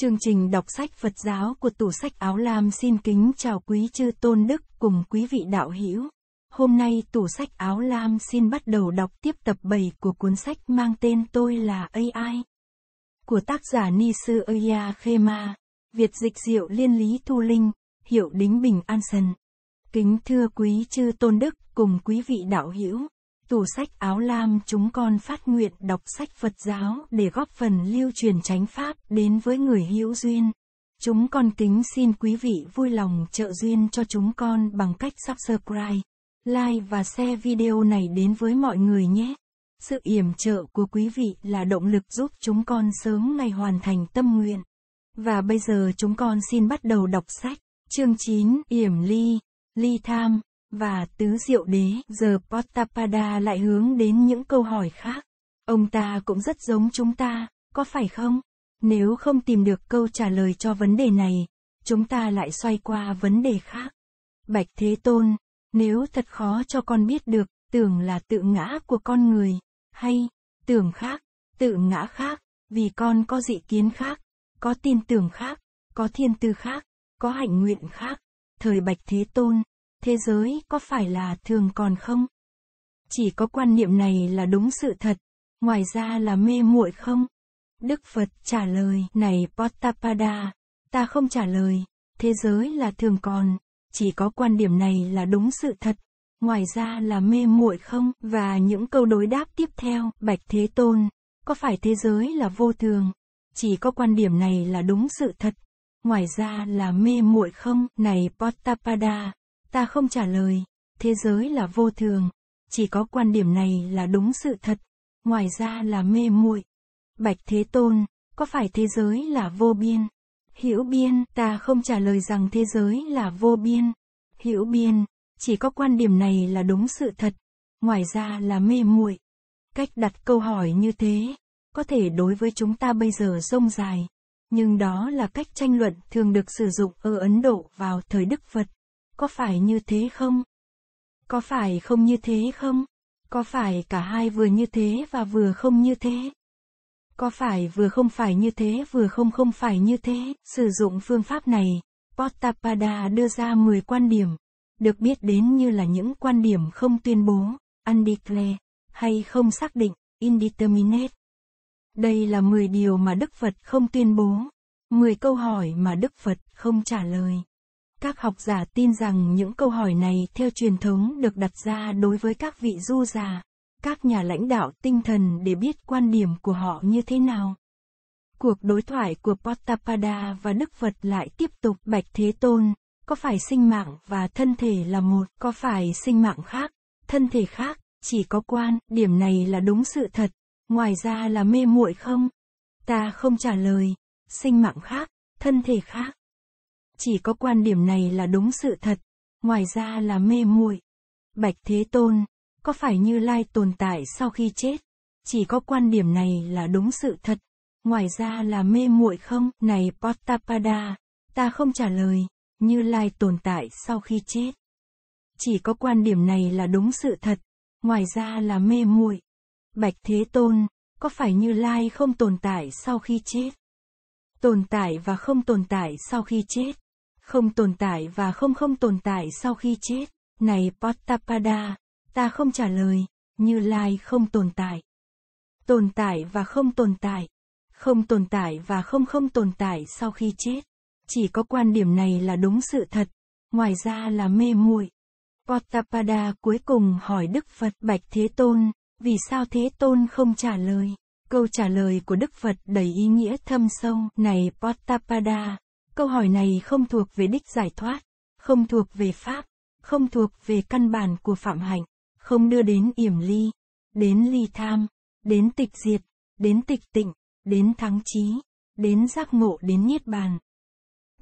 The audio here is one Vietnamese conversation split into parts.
Chương trình đọc sách Phật giáo của tủ sách Áo Lam xin kính chào quý chư tôn đức cùng quý vị đạo hữu. Hôm nay tủ sách Áo Lam xin bắt đầu đọc tiếp tập 7 của cuốn sách mang tên Tôi là AI của tác giả Ni Sư Oya Khema, Việt dịch diệu liên lý Thu Linh, hiệu đính bình An Sân. Kính thưa quý chư tôn đức cùng quý vị đạo hữu tủ sách áo lam chúng con phát nguyện đọc sách Phật giáo để góp phần lưu truyền chánh pháp đến với người hữu duyên. Chúng con kính xin quý vị vui lòng trợ duyên cho chúng con bằng cách subscribe, like và share video này đến với mọi người nhé. Sự yểm trợ của quý vị là động lực giúp chúng con sớm ngày hoàn thành tâm nguyện. Và bây giờ chúng con xin bắt đầu đọc sách. Chương 9, Yểm Ly, Ly Tham, và tứ diệu đế, giờ Potapada lại hướng đến những câu hỏi khác. Ông ta cũng rất giống chúng ta, có phải không? Nếu không tìm được câu trả lời cho vấn đề này, chúng ta lại xoay qua vấn đề khác. Bạch Thế Tôn, nếu thật khó cho con biết được, tưởng là tự ngã của con người, hay, tưởng khác, tự ngã khác, vì con có dị kiến khác, có tin tưởng khác, có thiên tư khác, có hạnh nguyện khác. Thời Bạch Thế Tôn, thế giới có phải là thường còn không chỉ có quan niệm này là đúng sự thật ngoài ra là mê muội không đức phật trả lời này potapada ta không trả lời thế giới là thường còn chỉ có quan điểm này là đúng sự thật ngoài ra là mê muội không và những câu đối đáp tiếp theo bạch thế tôn có phải thế giới là vô thường chỉ có quan điểm này là đúng sự thật ngoài ra là mê muội không này potapada ta không trả lời thế giới là vô thường chỉ có quan điểm này là đúng sự thật ngoài ra là mê muội bạch thế tôn có phải thế giới là vô biên hữu biên ta không trả lời rằng thế giới là vô biên hữu biên chỉ có quan điểm này là đúng sự thật ngoài ra là mê muội cách đặt câu hỏi như thế có thể đối với chúng ta bây giờ rông dài nhưng đó là cách tranh luận thường được sử dụng ở ấn độ vào thời đức phật có phải như thế không? Có phải không như thế không? Có phải cả hai vừa như thế và vừa không như thế? Có phải vừa không phải như thế vừa không không phải như thế? Sử dụng phương pháp này, potapada đưa ra 10 quan điểm, được biết đến như là những quan điểm không tuyên bố, undeclared, hay không xác định, indeterminate. Đây là 10 điều mà Đức Phật không tuyên bố, 10 câu hỏi mà Đức Phật không trả lời. Các học giả tin rằng những câu hỏi này theo truyền thống được đặt ra đối với các vị du già, các nhà lãnh đạo tinh thần để biết quan điểm của họ như thế nào. Cuộc đối thoại của Potapada và Đức Phật lại tiếp tục Bạch Thế Tôn, có phải sinh mạng và thân thể là một, có phải sinh mạng khác, thân thể khác, chỉ có quan, điểm này là đúng sự thật, ngoài ra là mê muội không? Ta không trả lời, sinh mạng khác, thân thể khác, chỉ có quan điểm này là đúng sự thật ngoài ra là mê muội bạch thế tôn có phải như lai tồn tại sau khi chết chỉ có quan điểm này là đúng sự thật ngoài ra là mê muội không này potapada ta không trả lời như lai tồn tại sau khi chết chỉ có quan điểm này là đúng sự thật ngoài ra là mê muội bạch thế tôn có phải như lai không tồn tại sau khi chết tồn tại và không tồn tại sau khi chết không tồn tại và không không tồn tại sau khi chết. Này Pottapada, ta không trả lời, Như Lai không tồn tại. Tồn tại và không tồn tại. Không tồn tại và không không tồn tại sau khi chết. Chỉ có quan điểm này là đúng sự thật, ngoài ra là mê muội. Pottapada cuối cùng hỏi Đức Phật Bạch Thế Tôn, vì sao Thế Tôn không trả lời? Câu trả lời của Đức Phật đầy ý nghĩa thâm sâu, này Pottapada, Câu hỏi này không thuộc về đích giải thoát, không thuộc về pháp, không thuộc về căn bản của phạm hạnh, không đưa đến yểm ly, đến ly tham, đến tịch diệt, đến tịch tịnh, đến thắng trí, đến giác ngộ đến niết bàn.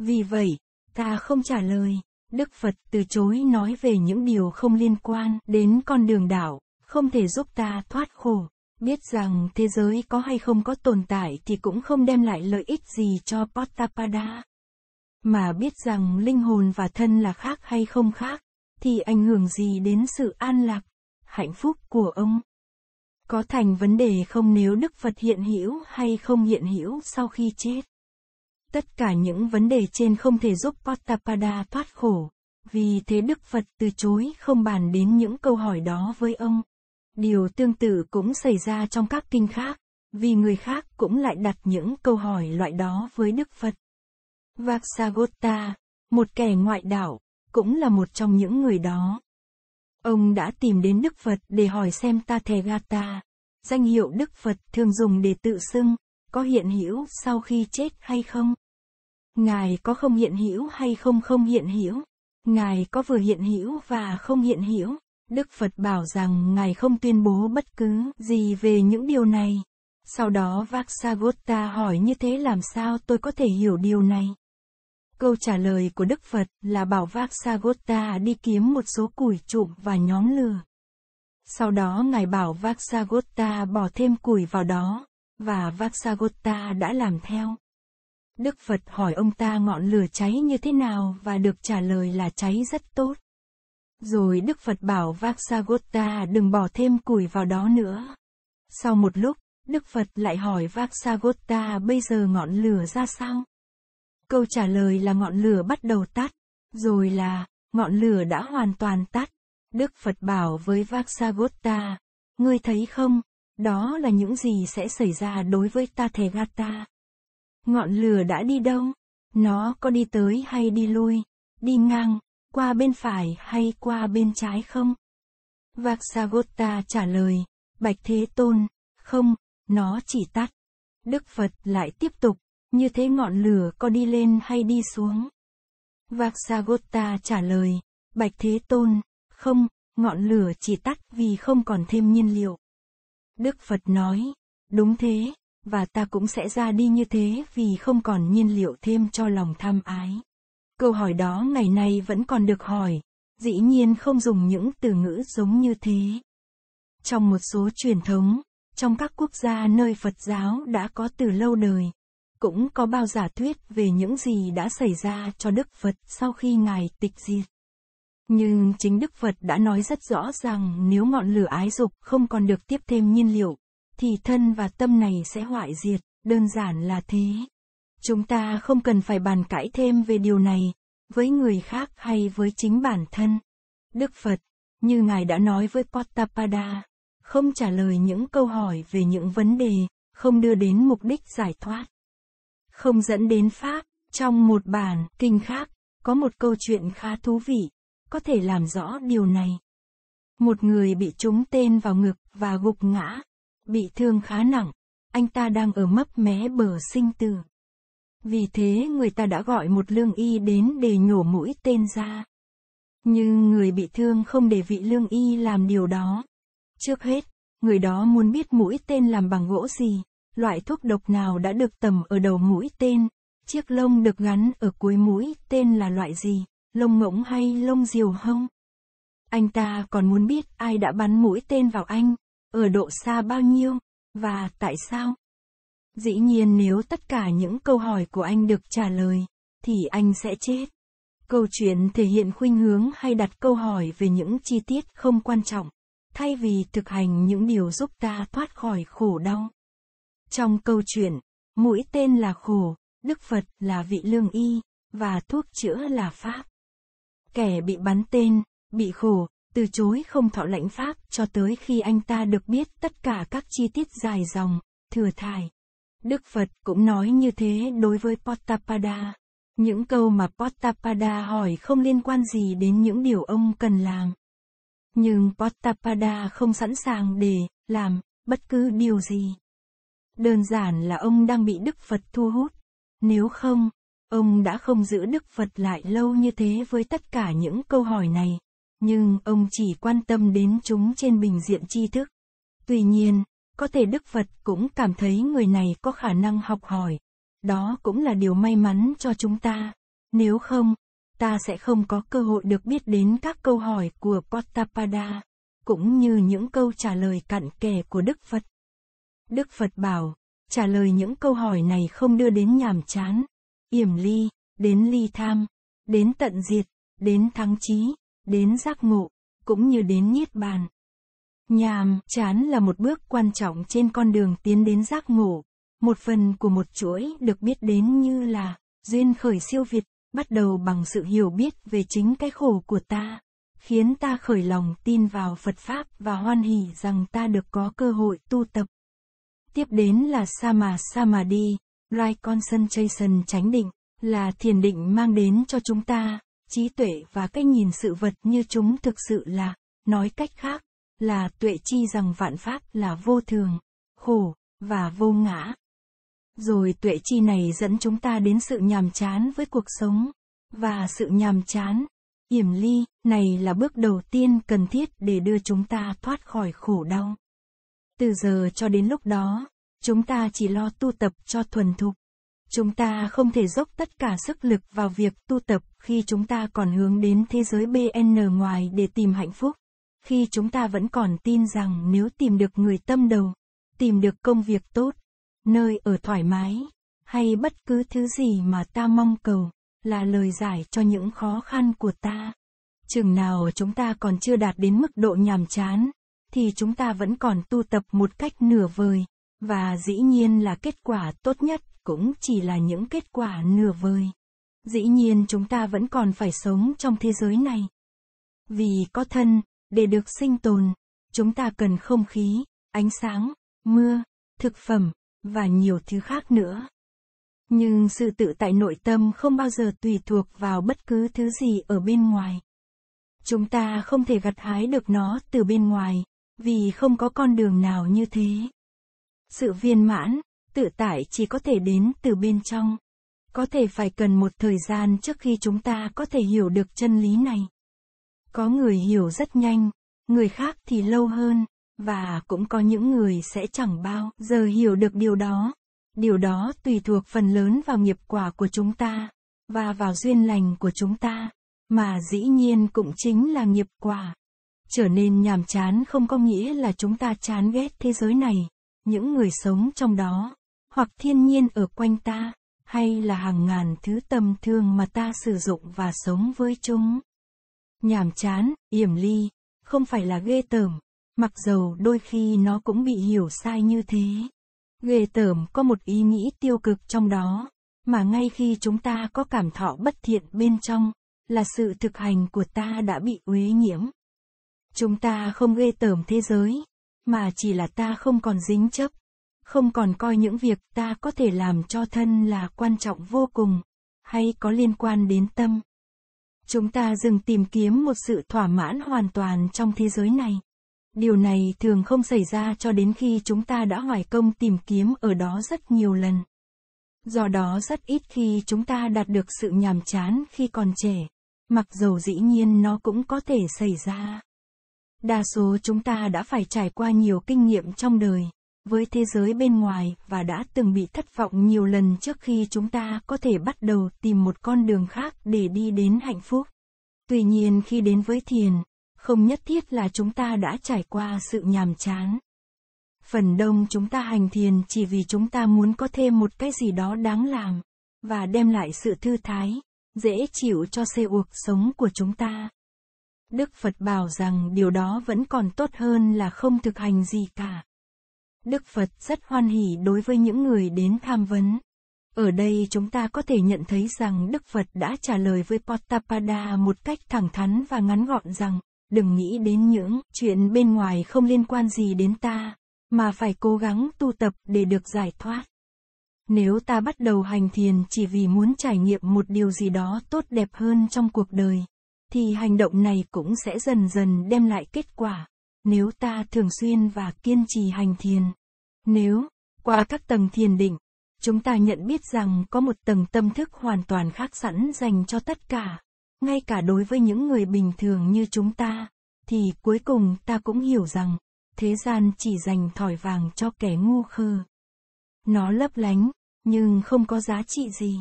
Vì vậy, ta không trả lời, Đức Phật từ chối nói về những điều không liên quan đến con đường đảo, không thể giúp ta thoát khổ, biết rằng thế giới có hay không có tồn tại thì cũng không đem lại lợi ích gì cho Pottapada mà biết rằng linh hồn và thân là khác hay không khác, thì ảnh hưởng gì đến sự an lạc, hạnh phúc của ông? Có thành vấn đề không nếu Đức Phật hiện hữu hay không hiện hữu sau khi chết? Tất cả những vấn đề trên không thể giúp Potapada thoát khổ, vì thế Đức Phật từ chối không bàn đến những câu hỏi đó với ông. Điều tương tự cũng xảy ra trong các kinh khác, vì người khác cũng lại đặt những câu hỏi loại đó với Đức Phật. Vaxagota, một kẻ ngoại đạo, cũng là một trong những người đó. Ông đã tìm đến Đức Phật để hỏi xem Tathagata, danh hiệu Đức Phật thường dùng để tự xưng, có hiện hữu sau khi chết hay không? Ngài có không hiện hữu hay không không hiện hữu? Ngài có vừa hiện hữu và không hiện hữu? Đức Phật bảo rằng Ngài không tuyên bố bất cứ gì về những điều này. Sau đó Vaksagota hỏi như thế làm sao tôi có thể hiểu điều này? Câu trả lời của Đức Phật là bảo Vaksagota đi kiếm một số củi trụm và nhóm lửa. Sau đó Ngài bảo Vaksagota bỏ thêm củi vào đó, và Vaksagota đã làm theo. Đức Phật hỏi ông ta ngọn lửa cháy như thế nào và được trả lời là cháy rất tốt. Rồi Đức Phật bảo Vaksagota đừng bỏ thêm củi vào đó nữa. Sau một lúc, Đức Phật lại hỏi Vaksagota bây giờ ngọn lửa ra sao? Câu trả lời là ngọn lửa bắt đầu tắt, rồi là, ngọn lửa đã hoàn toàn tắt. Đức Phật bảo với Vaksagota, ngươi thấy không, đó là những gì sẽ xảy ra đối với ta thể gata. Ngọn lửa đã đi đâu? Nó có đi tới hay đi lui, đi ngang, qua bên phải hay qua bên trái không? Vaksagota trả lời, Bạch Thế Tôn, không, nó chỉ tắt. Đức Phật lại tiếp tục, như thế ngọn lửa có đi lên hay đi xuống? Vaksagota trả lời, Bạch Thế Tôn, không, ngọn lửa chỉ tắt vì không còn thêm nhiên liệu. Đức Phật nói, đúng thế, và ta cũng sẽ ra đi như thế vì không còn nhiên liệu thêm cho lòng tham ái. Câu hỏi đó ngày nay vẫn còn được hỏi, dĩ nhiên không dùng những từ ngữ giống như thế. Trong một số truyền thống, trong các quốc gia nơi Phật giáo đã có từ lâu đời, cũng có bao giả thuyết về những gì đã xảy ra cho Đức Phật sau khi Ngài tịch diệt. Nhưng chính Đức Phật đã nói rất rõ rằng nếu ngọn lửa ái dục không còn được tiếp thêm nhiên liệu, thì thân và tâm này sẽ hoại diệt, đơn giản là thế. Chúng ta không cần phải bàn cãi thêm về điều này, với người khác hay với chính bản thân. Đức Phật, như Ngài đã nói với Potapada, không trả lời những câu hỏi về những vấn đề, không đưa đến mục đích giải thoát không dẫn đến Pháp. Trong một bản kinh khác, có một câu chuyện khá thú vị, có thể làm rõ điều này. Một người bị trúng tên vào ngực và gục ngã, bị thương khá nặng, anh ta đang ở mấp mé bờ sinh tử. Vì thế người ta đã gọi một lương y đến để nhổ mũi tên ra. Nhưng người bị thương không để vị lương y làm điều đó. Trước hết, người đó muốn biết mũi tên làm bằng gỗ gì, loại thuốc độc nào đã được tầm ở đầu mũi tên, chiếc lông được gắn ở cuối mũi tên là loại gì, lông ngỗng hay lông diều hông? Anh ta còn muốn biết ai đã bắn mũi tên vào anh, ở độ xa bao nhiêu, và tại sao? Dĩ nhiên nếu tất cả những câu hỏi của anh được trả lời, thì anh sẽ chết. Câu chuyện thể hiện khuynh hướng hay đặt câu hỏi về những chi tiết không quan trọng, thay vì thực hành những điều giúp ta thoát khỏi khổ đau. Trong câu chuyện, mũi tên là khổ, Đức Phật là vị lương y, và thuốc chữa là Pháp. Kẻ bị bắn tên, bị khổ, từ chối không thọ lãnh Pháp cho tới khi anh ta được biết tất cả các chi tiết dài dòng, thừa thải. Đức Phật cũng nói như thế đối với Potapada. Những câu mà Potapada hỏi không liên quan gì đến những điều ông cần làm. Nhưng Potapada không sẵn sàng để làm bất cứ điều gì. Đơn giản là ông đang bị Đức Phật thu hút. Nếu không, ông đã không giữ Đức Phật lại lâu như thế với tất cả những câu hỏi này. Nhưng ông chỉ quan tâm đến chúng trên bình diện tri thức. Tuy nhiên, có thể Đức Phật cũng cảm thấy người này có khả năng học hỏi. Đó cũng là điều may mắn cho chúng ta. Nếu không, ta sẽ không có cơ hội được biết đến các câu hỏi của Potapada, cũng như những câu trả lời cặn kẽ của Đức Phật. Đức Phật bảo, trả lời những câu hỏi này không đưa đến nhàm chán, yểm ly, đến ly tham, đến tận diệt, đến thắng trí, đến giác ngộ, cũng như đến niết bàn. Nhàm chán là một bước quan trọng trên con đường tiến đến giác ngộ, một phần của một chuỗi được biết đến như là duyên khởi siêu việt, bắt đầu bằng sự hiểu biết về chính cái khổ của ta, khiến ta khởi lòng tin vào Phật pháp và hoan hỷ rằng ta được có cơ hội tu tập Tiếp đến là Sama Samadhi, Right Concentration tránh định, là thiền định mang đến cho chúng ta, trí tuệ và cách nhìn sự vật như chúng thực sự là, nói cách khác, là tuệ chi rằng vạn pháp là vô thường, khổ, và vô ngã. Rồi tuệ chi này dẫn chúng ta đến sự nhàm chán với cuộc sống, và sự nhàm chán, yểm ly, này là bước đầu tiên cần thiết để đưa chúng ta thoát khỏi khổ đau. Từ giờ cho đến lúc đó, chúng ta chỉ lo tu tập cho thuần thục. Chúng ta không thể dốc tất cả sức lực vào việc tu tập khi chúng ta còn hướng đến thế giới BN ngoài để tìm hạnh phúc. Khi chúng ta vẫn còn tin rằng nếu tìm được người tâm đầu, tìm được công việc tốt, nơi ở thoải mái, hay bất cứ thứ gì mà ta mong cầu, là lời giải cho những khó khăn của ta. Chừng nào chúng ta còn chưa đạt đến mức độ nhàm chán, thì chúng ta vẫn còn tu tập một cách nửa vời, và dĩ nhiên là kết quả tốt nhất cũng chỉ là những kết quả nửa vời. Dĩ nhiên chúng ta vẫn còn phải sống trong thế giới này. Vì có thân, để được sinh tồn, chúng ta cần không khí, ánh sáng, mưa, thực phẩm, và nhiều thứ khác nữa. Nhưng sự tự tại nội tâm không bao giờ tùy thuộc vào bất cứ thứ gì ở bên ngoài. Chúng ta không thể gặt hái được nó từ bên ngoài, vì không có con đường nào như thế. Sự viên mãn, tự tại chỉ có thể đến từ bên trong. Có thể phải cần một thời gian trước khi chúng ta có thể hiểu được chân lý này. Có người hiểu rất nhanh, người khác thì lâu hơn, và cũng có những người sẽ chẳng bao giờ hiểu được điều đó. Điều đó tùy thuộc phần lớn vào nghiệp quả của chúng ta, và vào duyên lành của chúng ta, mà dĩ nhiên cũng chính là nghiệp quả trở nên nhàm chán không có nghĩa là chúng ta chán ghét thế giới này những người sống trong đó hoặc thiên nhiên ở quanh ta hay là hàng ngàn thứ tầm thường mà ta sử dụng và sống với chúng nhàm chán yểm ly không phải là ghê tởm mặc dầu đôi khi nó cũng bị hiểu sai như thế ghê tởm có một ý nghĩ tiêu cực trong đó mà ngay khi chúng ta có cảm thọ bất thiện bên trong là sự thực hành của ta đã bị uế nhiễm Chúng ta không ghê tởm thế giới, mà chỉ là ta không còn dính chấp, không còn coi những việc ta có thể làm cho thân là quan trọng vô cùng, hay có liên quan đến tâm. Chúng ta dừng tìm kiếm một sự thỏa mãn hoàn toàn trong thế giới này. Điều này thường không xảy ra cho đến khi chúng ta đã hoài công tìm kiếm ở đó rất nhiều lần. Do đó rất ít khi chúng ta đạt được sự nhàm chán khi còn trẻ, mặc dầu dĩ nhiên nó cũng có thể xảy ra đa số chúng ta đã phải trải qua nhiều kinh nghiệm trong đời với thế giới bên ngoài và đã từng bị thất vọng nhiều lần trước khi chúng ta có thể bắt đầu tìm một con đường khác để đi đến hạnh phúc tuy nhiên khi đến với thiền không nhất thiết là chúng ta đã trải qua sự nhàm chán phần đông chúng ta hành thiền chỉ vì chúng ta muốn có thêm một cái gì đó đáng làm và đem lại sự thư thái dễ chịu cho xê cuộc sống của chúng ta Đức Phật bảo rằng điều đó vẫn còn tốt hơn là không thực hành gì cả. Đức Phật rất hoan hỷ đối với những người đến tham vấn. Ở đây chúng ta có thể nhận thấy rằng Đức Phật đã trả lời với Potapada một cách thẳng thắn và ngắn gọn rằng, đừng nghĩ đến những chuyện bên ngoài không liên quan gì đến ta, mà phải cố gắng tu tập để được giải thoát. Nếu ta bắt đầu hành thiền chỉ vì muốn trải nghiệm một điều gì đó tốt đẹp hơn trong cuộc đời, thì hành động này cũng sẽ dần dần đem lại kết quả nếu ta thường xuyên và kiên trì hành thiền nếu qua các tầng thiền định chúng ta nhận biết rằng có một tầng tâm thức hoàn toàn khác sẵn dành cho tất cả ngay cả đối với những người bình thường như chúng ta thì cuối cùng ta cũng hiểu rằng thế gian chỉ dành thỏi vàng cho kẻ ngu khờ nó lấp lánh nhưng không có giá trị gì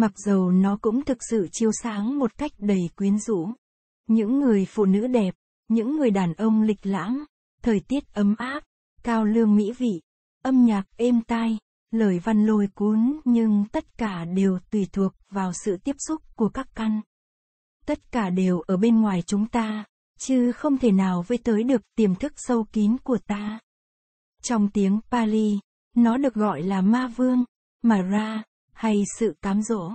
mặc dầu nó cũng thực sự chiếu sáng một cách đầy quyến rũ. Những người phụ nữ đẹp, những người đàn ông lịch lãm, thời tiết ấm áp, cao lương mỹ vị, âm nhạc êm tai, lời văn lôi cuốn nhưng tất cả đều tùy thuộc vào sự tiếp xúc của các căn. Tất cả đều ở bên ngoài chúng ta, chứ không thể nào với tới được tiềm thức sâu kín của ta. Trong tiếng Pali, nó được gọi là ma vương, mà ra, hay sự cám dỗ.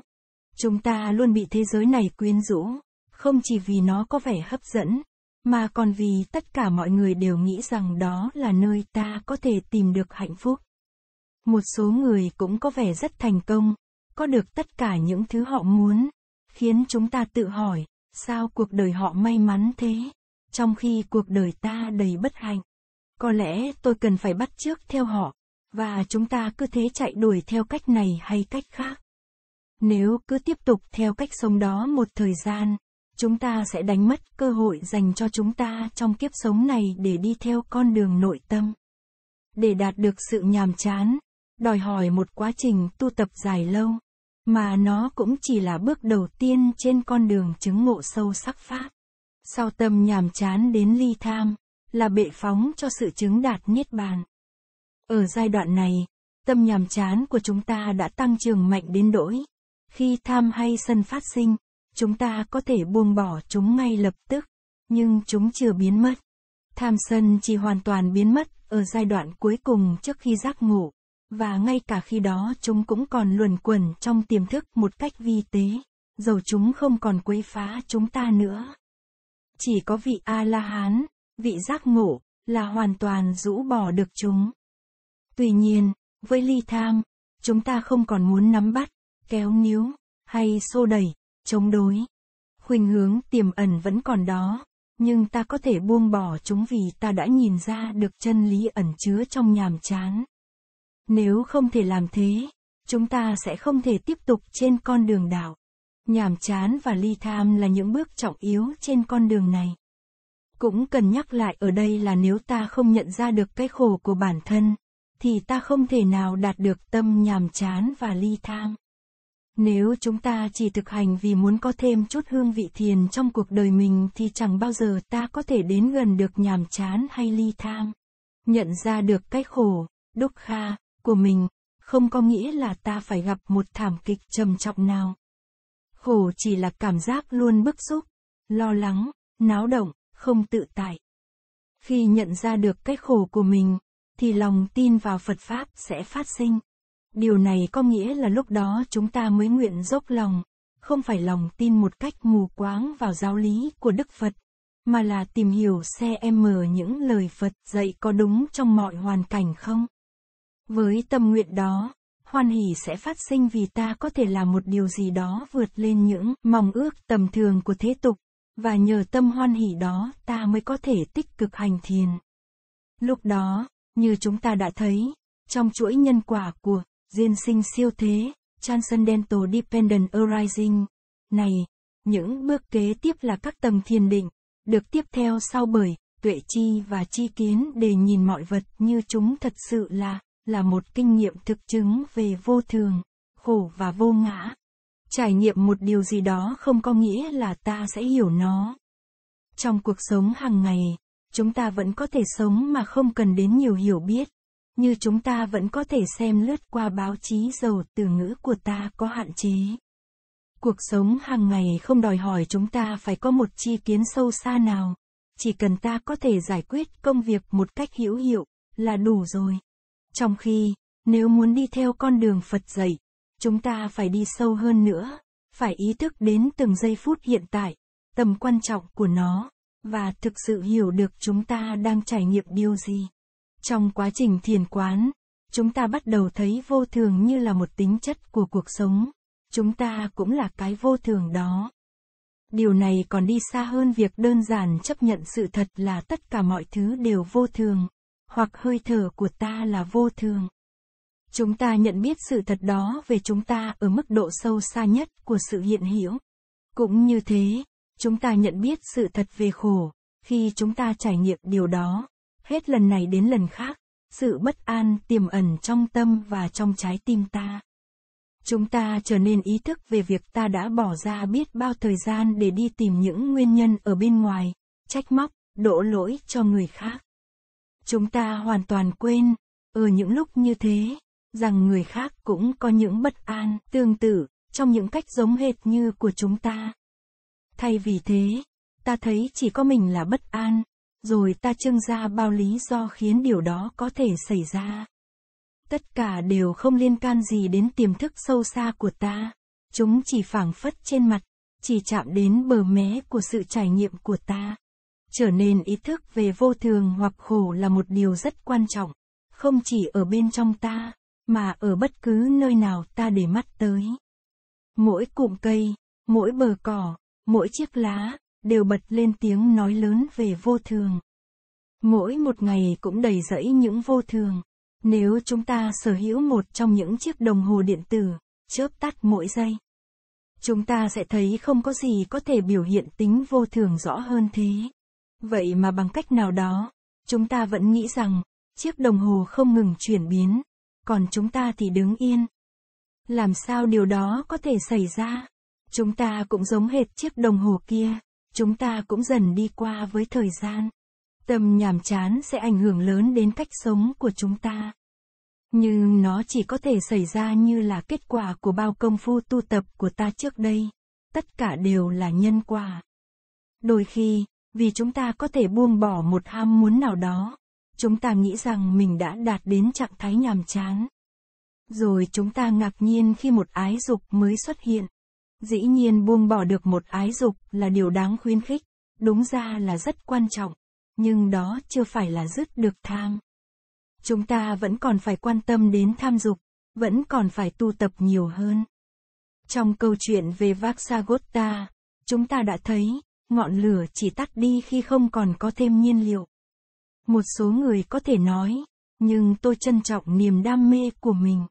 Chúng ta luôn bị thế giới này quyến rũ, không chỉ vì nó có vẻ hấp dẫn, mà còn vì tất cả mọi người đều nghĩ rằng đó là nơi ta có thể tìm được hạnh phúc. Một số người cũng có vẻ rất thành công, có được tất cả những thứ họ muốn, khiến chúng ta tự hỏi, sao cuộc đời họ may mắn thế, trong khi cuộc đời ta đầy bất hạnh. Có lẽ tôi cần phải bắt chước theo họ, và chúng ta cứ thế chạy đuổi theo cách này hay cách khác. Nếu cứ tiếp tục theo cách sống đó một thời gian, chúng ta sẽ đánh mất cơ hội dành cho chúng ta trong kiếp sống này để đi theo con đường nội tâm. Để đạt được sự nhàm chán, đòi hỏi một quá trình tu tập dài lâu, mà nó cũng chỉ là bước đầu tiên trên con đường chứng ngộ sâu sắc pháp. Sau tâm nhàm chán đến ly tham, là bệ phóng cho sự chứng đạt niết bàn. Ở giai đoạn này, tâm nhàm chán của chúng ta đã tăng trưởng mạnh đến đỗi. Khi tham hay sân phát sinh, chúng ta có thể buông bỏ chúng ngay lập tức, nhưng chúng chưa biến mất. Tham sân chỉ hoàn toàn biến mất ở giai đoạn cuối cùng trước khi giác ngộ, và ngay cả khi đó chúng cũng còn luẩn quẩn trong tiềm thức một cách vi tế, dầu chúng không còn quấy phá chúng ta nữa. Chỉ có vị A-la-hán, vị giác ngộ, là hoàn toàn rũ bỏ được chúng. Tuy nhiên, với ly tham, chúng ta không còn muốn nắm bắt, kéo níu, hay xô đẩy, chống đối. Khuynh hướng tiềm ẩn vẫn còn đó, nhưng ta có thể buông bỏ chúng vì ta đã nhìn ra được chân lý ẩn chứa trong nhàm chán. Nếu không thể làm thế, chúng ta sẽ không thể tiếp tục trên con đường đạo. Nhàm chán và ly tham là những bước trọng yếu trên con đường này. Cũng cần nhắc lại ở đây là nếu ta không nhận ra được cái khổ của bản thân, thì ta không thể nào đạt được tâm nhàm chán và ly tham nếu chúng ta chỉ thực hành vì muốn có thêm chút hương vị thiền trong cuộc đời mình thì chẳng bao giờ ta có thể đến gần được nhàm chán hay ly tham nhận ra được cái khổ đúc kha của mình không có nghĩa là ta phải gặp một thảm kịch trầm trọng nào khổ chỉ là cảm giác luôn bức xúc lo lắng náo động không tự tại khi nhận ra được cái khổ của mình thì lòng tin vào Phật Pháp sẽ phát sinh. Điều này có nghĩa là lúc đó chúng ta mới nguyện dốc lòng, không phải lòng tin một cách mù quáng vào giáo lý của Đức Phật, mà là tìm hiểu xem những lời Phật dạy có đúng trong mọi hoàn cảnh không. Với tâm nguyện đó, hoan hỷ sẽ phát sinh vì ta có thể làm một điều gì đó vượt lên những mong ước tầm thường của thế tục, và nhờ tâm hoan hỷ đó ta mới có thể tích cực hành thiền. Lúc đó, như chúng ta đã thấy, trong chuỗi nhân quả của Diên sinh siêu thế, Transcendental Dependent Arising, này, những bước kế tiếp là các tầng thiền định, được tiếp theo sau bởi tuệ chi và chi kiến để nhìn mọi vật như chúng thật sự là là một kinh nghiệm thực chứng về vô thường khổ và vô ngã trải nghiệm một điều gì đó không có nghĩa là ta sẽ hiểu nó trong cuộc sống hàng ngày chúng ta vẫn có thể sống mà không cần đến nhiều hiểu biết như chúng ta vẫn có thể xem lướt qua báo chí Dầu từ ngữ của ta có hạn chế cuộc sống hàng ngày không đòi hỏi chúng ta phải có một chi kiến sâu xa nào chỉ cần ta có thể giải quyết công việc một cách hữu hiệu là đủ rồi trong khi nếu muốn đi theo con đường phật dạy chúng ta phải đi sâu hơn nữa phải ý thức đến từng giây phút hiện tại tầm quan trọng của nó và thực sự hiểu được chúng ta đang trải nghiệm điều gì trong quá trình thiền quán chúng ta bắt đầu thấy vô thường như là một tính chất của cuộc sống chúng ta cũng là cái vô thường đó điều này còn đi xa hơn việc đơn giản chấp nhận sự thật là tất cả mọi thứ đều vô thường hoặc hơi thở của ta là vô thường chúng ta nhận biết sự thật đó về chúng ta ở mức độ sâu xa nhất của sự hiện hữu cũng như thế chúng ta nhận biết sự thật về khổ khi chúng ta trải nghiệm điều đó hết lần này đến lần khác sự bất an tiềm ẩn trong tâm và trong trái tim ta chúng ta trở nên ý thức về việc ta đã bỏ ra biết bao thời gian để đi tìm những nguyên nhân ở bên ngoài trách móc đổ lỗi cho người khác chúng ta hoàn toàn quên ở những lúc như thế rằng người khác cũng có những bất an tương tự trong những cách giống hệt như của chúng ta Thay vì thế, ta thấy chỉ có mình là bất an, rồi ta trưng ra bao lý do khiến điều đó có thể xảy ra. Tất cả đều không liên can gì đến tiềm thức sâu xa của ta, chúng chỉ phảng phất trên mặt, chỉ chạm đến bờ mé của sự trải nghiệm của ta. Trở nên ý thức về vô thường hoặc khổ là một điều rất quan trọng, không chỉ ở bên trong ta, mà ở bất cứ nơi nào ta để mắt tới. Mỗi cụm cây, mỗi bờ cỏ, mỗi chiếc lá đều bật lên tiếng nói lớn về vô thường mỗi một ngày cũng đầy rẫy những vô thường nếu chúng ta sở hữu một trong những chiếc đồng hồ điện tử chớp tắt mỗi giây chúng ta sẽ thấy không có gì có thể biểu hiện tính vô thường rõ hơn thế vậy mà bằng cách nào đó chúng ta vẫn nghĩ rằng chiếc đồng hồ không ngừng chuyển biến còn chúng ta thì đứng yên làm sao điều đó có thể xảy ra Chúng ta cũng giống hệt chiếc đồng hồ kia, chúng ta cũng dần đi qua với thời gian. Tâm nhàm chán sẽ ảnh hưởng lớn đến cách sống của chúng ta. Nhưng nó chỉ có thể xảy ra như là kết quả của bao công phu tu tập của ta trước đây. Tất cả đều là nhân quả. Đôi khi, vì chúng ta có thể buông bỏ một ham muốn nào đó, chúng ta nghĩ rằng mình đã đạt đến trạng thái nhàm chán. Rồi chúng ta ngạc nhiên khi một ái dục mới xuất hiện. Dĩ nhiên buông bỏ được một ái dục là điều đáng khuyến khích, đúng ra là rất quan trọng, nhưng đó chưa phải là dứt được tham. Chúng ta vẫn còn phải quan tâm đến tham dục, vẫn còn phải tu tập nhiều hơn. Trong câu chuyện về Vaksagota, chúng ta đã thấy, ngọn lửa chỉ tắt đi khi không còn có thêm nhiên liệu. Một số người có thể nói, nhưng tôi trân trọng niềm đam mê của mình.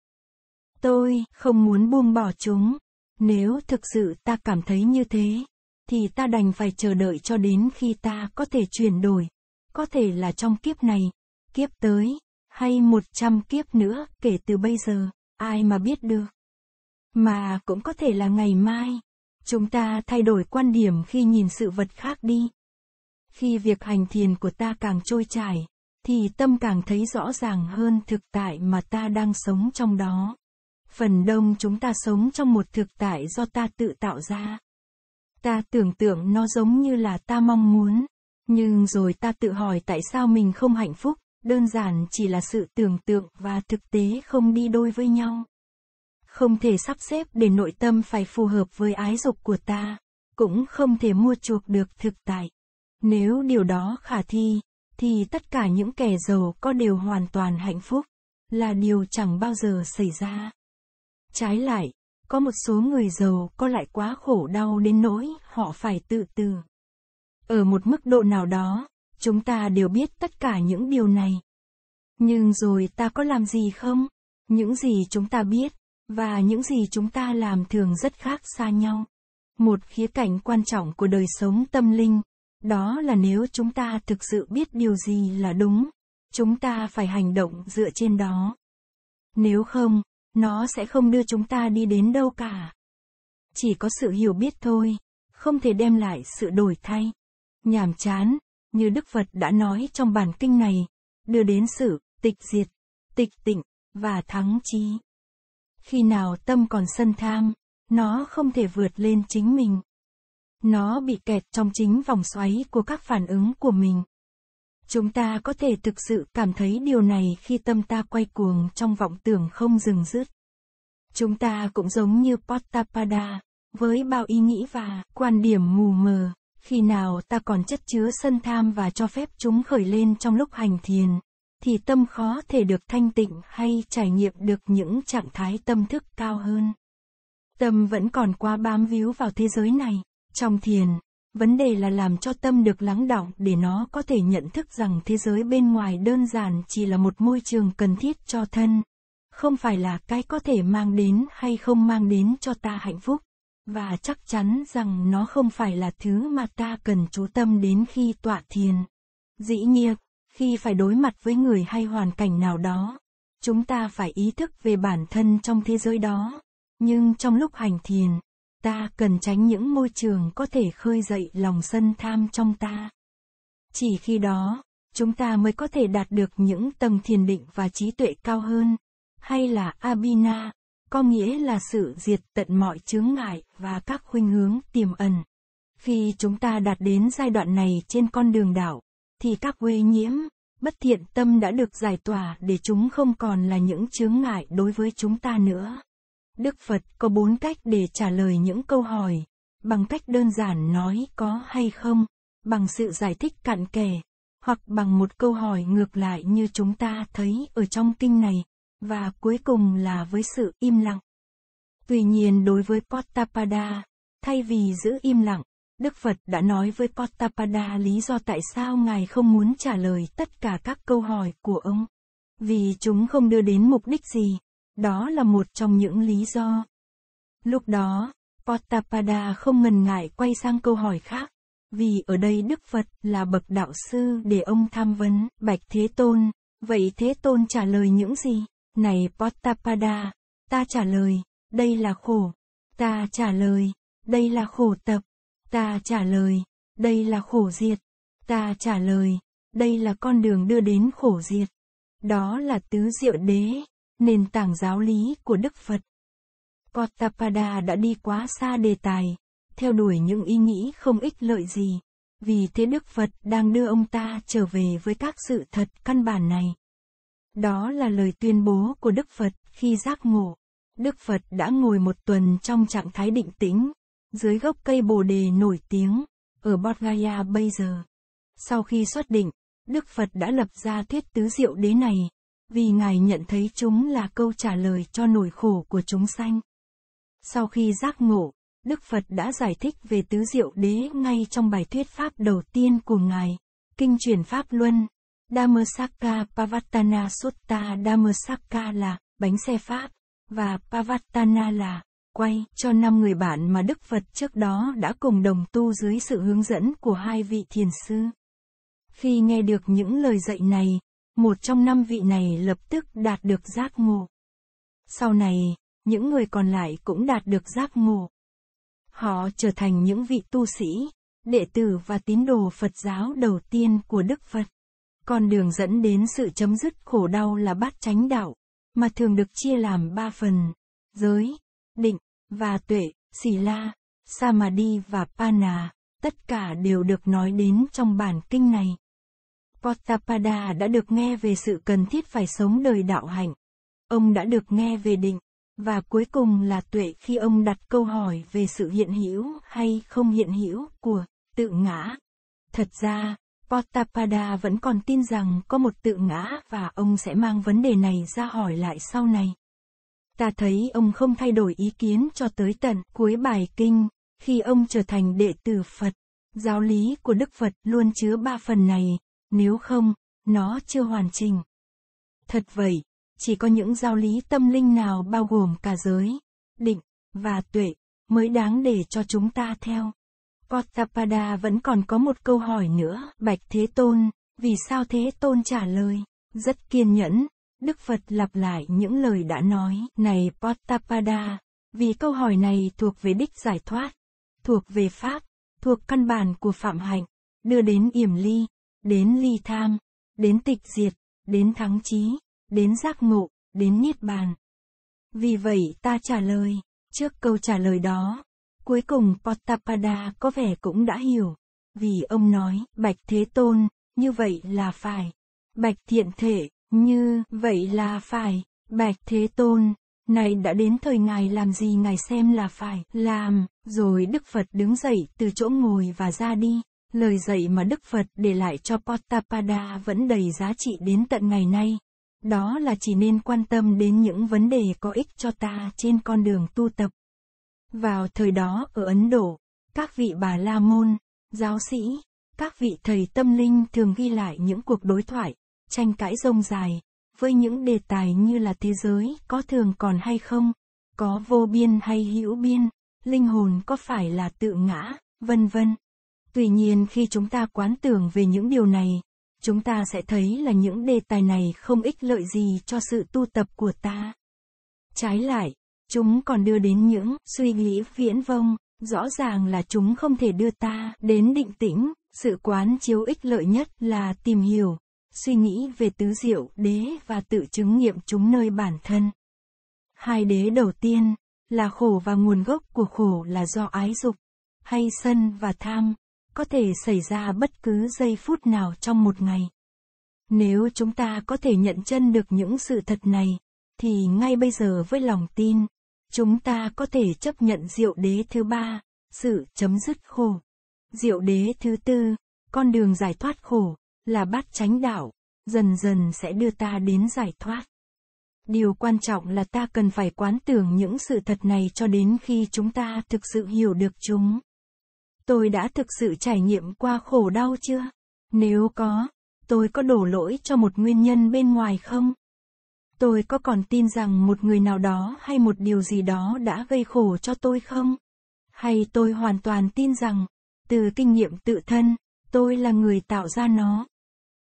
Tôi không muốn buông bỏ chúng. Nếu thực sự ta cảm thấy như thế, thì ta đành phải chờ đợi cho đến khi ta có thể chuyển đổi, có thể là trong kiếp này, kiếp tới, hay một trăm kiếp nữa kể từ bây giờ, ai mà biết được. Mà cũng có thể là ngày mai, chúng ta thay đổi quan điểm khi nhìn sự vật khác đi. Khi việc hành thiền của ta càng trôi chảy, thì tâm càng thấy rõ ràng hơn thực tại mà ta đang sống trong đó phần đông chúng ta sống trong một thực tại do ta tự tạo ra ta tưởng tượng nó giống như là ta mong muốn nhưng rồi ta tự hỏi tại sao mình không hạnh phúc đơn giản chỉ là sự tưởng tượng và thực tế không đi đôi với nhau không thể sắp xếp để nội tâm phải phù hợp với ái dục của ta cũng không thể mua chuộc được thực tại nếu điều đó khả thi thì tất cả những kẻ giàu có đều hoàn toàn hạnh phúc là điều chẳng bao giờ xảy ra Trái lại, có một số người giàu có lại quá khổ đau đến nỗi họ phải tự tử. Ở một mức độ nào đó, chúng ta đều biết tất cả những điều này. Nhưng rồi ta có làm gì không? Những gì chúng ta biết, và những gì chúng ta làm thường rất khác xa nhau. Một khía cạnh quan trọng của đời sống tâm linh, đó là nếu chúng ta thực sự biết điều gì là đúng, chúng ta phải hành động dựa trên đó. Nếu không, nó sẽ không đưa chúng ta đi đến đâu cả. Chỉ có sự hiểu biết thôi, không thể đem lại sự đổi thay. Nhàm chán, như Đức Phật đã nói trong bản kinh này, đưa đến sự tịch diệt, tịch tịnh và thắng trí. Khi nào tâm còn sân tham, nó không thể vượt lên chính mình. Nó bị kẹt trong chính vòng xoáy của các phản ứng của mình. Chúng ta có thể thực sự cảm thấy điều này khi tâm ta quay cuồng trong vọng tưởng không dừng dứt. Chúng ta cũng giống như potapada với bao ý nghĩ và quan điểm mù mờ, khi nào ta còn chất chứa sân tham và cho phép chúng khởi lên trong lúc hành thiền, thì tâm khó thể được thanh tịnh hay trải nghiệm được những trạng thái tâm thức cao hơn. Tâm vẫn còn quá bám víu vào thế giới này, trong thiền, vấn đề là làm cho tâm được lắng đọng để nó có thể nhận thức rằng thế giới bên ngoài đơn giản chỉ là một môi trường cần thiết cho thân không phải là cái có thể mang đến hay không mang đến cho ta hạnh phúc và chắc chắn rằng nó không phải là thứ mà ta cần chú tâm đến khi tọa thiền dĩ nhiên khi phải đối mặt với người hay hoàn cảnh nào đó chúng ta phải ý thức về bản thân trong thế giới đó nhưng trong lúc hành thiền Ta cần tránh những môi trường có thể khơi dậy lòng sân tham trong ta. Chỉ khi đó, chúng ta mới có thể đạt được những tầng thiền định và trí tuệ cao hơn, hay là abina, có nghĩa là sự diệt tận mọi chướng ngại và các khuynh hướng tiềm ẩn. Khi chúng ta đạt đến giai đoạn này trên con đường đảo, thì các quê nhiễm, bất thiện tâm đã được giải tỏa để chúng không còn là những chướng ngại đối với chúng ta nữa. Đức Phật có bốn cách để trả lời những câu hỏi, bằng cách đơn giản nói có hay không, bằng sự giải thích cặn kẽ, hoặc bằng một câu hỏi ngược lại như chúng ta thấy ở trong kinh này, và cuối cùng là với sự im lặng. Tuy nhiên đối với Pottapada, thay vì giữ im lặng, Đức Phật đã nói với Pottapada lý do tại sao Ngài không muốn trả lời tất cả các câu hỏi của ông. Vì chúng không đưa đến mục đích gì. Đó là một trong những lý do. Lúc đó, Potapada không ngần ngại quay sang câu hỏi khác. Vì ở đây Đức Phật là bậc đạo sư để ông tham vấn, Bạch Thế Tôn, vậy Thế Tôn trả lời những gì? Này Potapada, ta trả lời, đây là khổ. Ta trả lời, đây là khổ tập. Ta trả lời, đây là khổ diệt. Ta trả lời, đây là con đường đưa đến khổ diệt. Đó là tứ diệu đế nền tảng giáo lý của Đức Phật. Kotapada đã đi quá xa đề tài, theo đuổi những ý nghĩ không ích lợi gì, vì thế Đức Phật đang đưa ông ta trở về với các sự thật căn bản này. Đó là lời tuyên bố của Đức Phật khi giác ngộ. Đức Phật đã ngồi một tuần trong trạng thái định tĩnh, dưới gốc cây bồ đề nổi tiếng, ở Bodh Gaya bây giờ. Sau khi xuất định, Đức Phật đã lập ra thuyết tứ diệu đế này, vì Ngài nhận thấy chúng là câu trả lời cho nỗi khổ của chúng sanh. Sau khi giác ngộ, Đức Phật đã giải thích về tứ diệu đế ngay trong bài thuyết pháp đầu tiên của Ngài, Kinh truyền Pháp Luân, Dhammasaka Pavattana Sutta Dhammasaka là bánh xe Pháp, và Pavattana là quay cho năm người bạn mà Đức Phật trước đó đã cùng đồng tu dưới sự hướng dẫn của hai vị thiền sư. Khi nghe được những lời dạy này, một trong năm vị này lập tức đạt được giác ngộ. Sau này, những người còn lại cũng đạt được giác ngộ. Họ trở thành những vị tu sĩ, đệ tử và tín đồ Phật giáo đầu tiên của Đức Phật. Con đường dẫn đến sự chấm dứt khổ đau là bát chánh đạo, mà thường được chia làm ba phần, giới, định, và tuệ, xì la, samadhi và pana, tất cả đều được nói đến trong bản kinh này. Potapada đã được nghe về sự cần thiết phải sống đời đạo hạnh. Ông đã được nghe về định, và cuối cùng là tuệ khi ông đặt câu hỏi về sự hiện hữu hay không hiện hữu của tự ngã. Thật ra, Potapada vẫn còn tin rằng có một tự ngã và ông sẽ mang vấn đề này ra hỏi lại sau này. Ta thấy ông không thay đổi ý kiến cho tới tận cuối bài kinh, khi ông trở thành đệ tử Phật. Giáo lý của Đức Phật luôn chứa ba phần này, nếu không, nó chưa hoàn chỉnh. Thật vậy, chỉ có những giáo lý tâm linh nào bao gồm cả giới, định, và tuệ, mới đáng để cho chúng ta theo. Kotapada vẫn còn có một câu hỏi nữa, Bạch Thế Tôn, vì sao Thế Tôn trả lời, rất kiên nhẫn, Đức Phật lặp lại những lời đã nói, này Potapada, vì câu hỏi này thuộc về đích giải thoát, thuộc về Pháp, thuộc căn bản của phạm hạnh, đưa đến yểm ly, đến ly tham, đến tịch diệt, đến thắng trí, đến giác ngộ, đến niết bàn. Vì vậy ta trả lời, trước câu trả lời đó, cuối cùng Potapada có vẻ cũng đã hiểu, vì ông nói, Bạch Thế Tôn, như vậy là phải, Bạch Thiện Thể, như vậy là phải, Bạch Thế Tôn, này đã đến thời ngài làm gì ngài xem là phải làm, rồi Đức Phật đứng dậy từ chỗ ngồi và ra đi lời dạy mà Đức Phật để lại cho Potapada vẫn đầy giá trị đến tận ngày nay. Đó là chỉ nên quan tâm đến những vấn đề có ích cho ta trên con đường tu tập. Vào thời đó ở Ấn Độ, các vị bà la môn, giáo sĩ, các vị thầy tâm linh thường ghi lại những cuộc đối thoại, tranh cãi rông dài, với những đề tài như là thế giới có thường còn hay không, có vô biên hay hữu biên, linh hồn có phải là tự ngã, vân vân. Tuy nhiên khi chúng ta quán tưởng về những điều này, chúng ta sẽ thấy là những đề tài này không ích lợi gì cho sự tu tập của ta. Trái lại, chúng còn đưa đến những suy nghĩ viễn vông, rõ ràng là chúng không thể đưa ta đến định tĩnh, sự quán chiếu ích lợi nhất là tìm hiểu, suy nghĩ về tứ diệu đế và tự chứng nghiệm chúng nơi bản thân. Hai đế đầu tiên là khổ và nguồn gốc của khổ là do ái dục, hay sân và tham, có thể xảy ra bất cứ giây phút nào trong một ngày. Nếu chúng ta có thể nhận chân được những sự thật này, thì ngay bây giờ với lòng tin, chúng ta có thể chấp nhận diệu đế thứ ba, sự chấm dứt khổ. Diệu đế thứ tư, con đường giải thoát khổ, là bát chánh đạo, dần dần sẽ đưa ta đến giải thoát. Điều quan trọng là ta cần phải quán tưởng những sự thật này cho đến khi chúng ta thực sự hiểu được chúng tôi đã thực sự trải nghiệm qua khổ đau chưa? Nếu có, tôi có đổ lỗi cho một nguyên nhân bên ngoài không? Tôi có còn tin rằng một người nào đó hay một điều gì đó đã gây khổ cho tôi không? Hay tôi hoàn toàn tin rằng, từ kinh nghiệm tự thân, tôi là người tạo ra nó?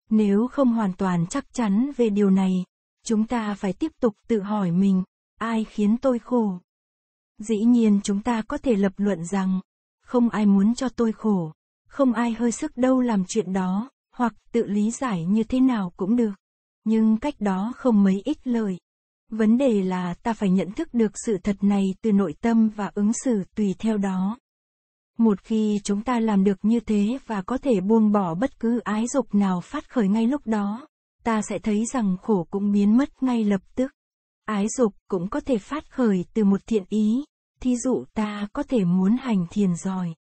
Nếu không hoàn toàn chắc chắn về điều này, chúng ta phải tiếp tục tự hỏi mình, ai khiến tôi khổ? Dĩ nhiên chúng ta có thể lập luận rằng, không ai muốn cho tôi khổ, không ai hơi sức đâu làm chuyện đó, hoặc tự lý giải như thế nào cũng được. Nhưng cách đó không mấy ích lợi. Vấn đề là ta phải nhận thức được sự thật này từ nội tâm và ứng xử tùy theo đó. Một khi chúng ta làm được như thế và có thể buông bỏ bất cứ ái dục nào phát khởi ngay lúc đó, ta sẽ thấy rằng khổ cũng biến mất ngay lập tức. Ái dục cũng có thể phát khởi từ một thiện ý, thí dụ ta có thể muốn hành thiền giỏi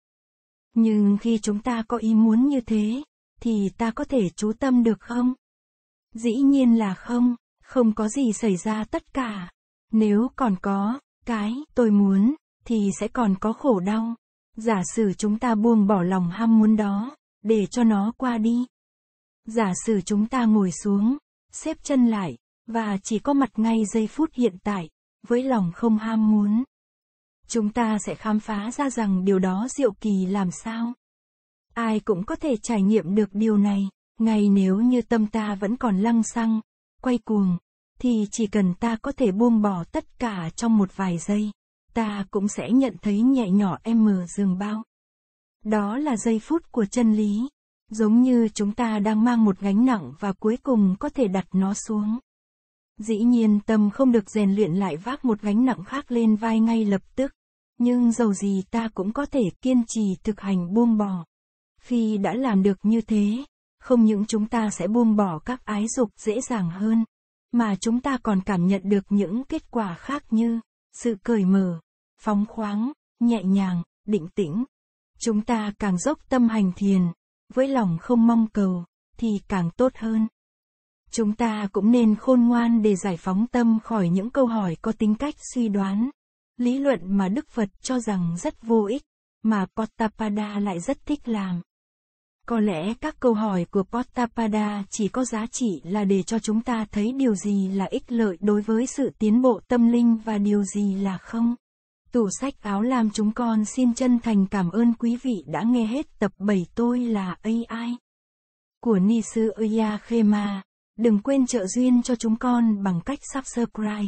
nhưng khi chúng ta có ý muốn như thế thì ta có thể chú tâm được không dĩ nhiên là không không có gì xảy ra tất cả nếu còn có cái tôi muốn thì sẽ còn có khổ đau giả sử chúng ta buông bỏ lòng ham muốn đó để cho nó qua đi giả sử chúng ta ngồi xuống xếp chân lại và chỉ có mặt ngay giây phút hiện tại với lòng không ham muốn chúng ta sẽ khám phá ra rằng điều đó diệu kỳ làm sao. Ai cũng có thể trải nghiệm được điều này, ngay nếu như tâm ta vẫn còn lăng xăng, quay cuồng, thì chỉ cần ta có thể buông bỏ tất cả trong một vài giây, ta cũng sẽ nhận thấy nhẹ nhỏ em mờ giường bao. Đó là giây phút của chân lý, giống như chúng ta đang mang một gánh nặng và cuối cùng có thể đặt nó xuống. Dĩ nhiên tâm không được rèn luyện lại vác một gánh nặng khác lên vai ngay lập tức. Nhưng dầu gì ta cũng có thể kiên trì thực hành buông bỏ. Khi đã làm được như thế, không những chúng ta sẽ buông bỏ các ái dục dễ dàng hơn, mà chúng ta còn cảm nhận được những kết quả khác như sự cởi mở, phóng khoáng, nhẹ nhàng, định tĩnh. Chúng ta càng dốc tâm hành thiền, với lòng không mong cầu, thì càng tốt hơn chúng ta cũng nên khôn ngoan để giải phóng tâm khỏi những câu hỏi có tính cách suy đoán lý luận mà đức phật cho rằng rất vô ích mà potapada lại rất thích làm có lẽ các câu hỏi của potapada chỉ có giá trị là để cho chúng ta thấy điều gì là ích lợi đối với sự tiến bộ tâm linh và điều gì là không tủ sách áo làm chúng con xin chân thành cảm ơn quý vị đã nghe hết tập 7 tôi là AI của Nisu Oya Khema. Đừng quên trợ duyên cho chúng con bằng cách subscribe,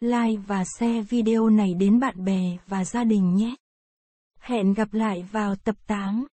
like và share video này đến bạn bè và gia đình nhé. Hẹn gặp lại vào tập 8.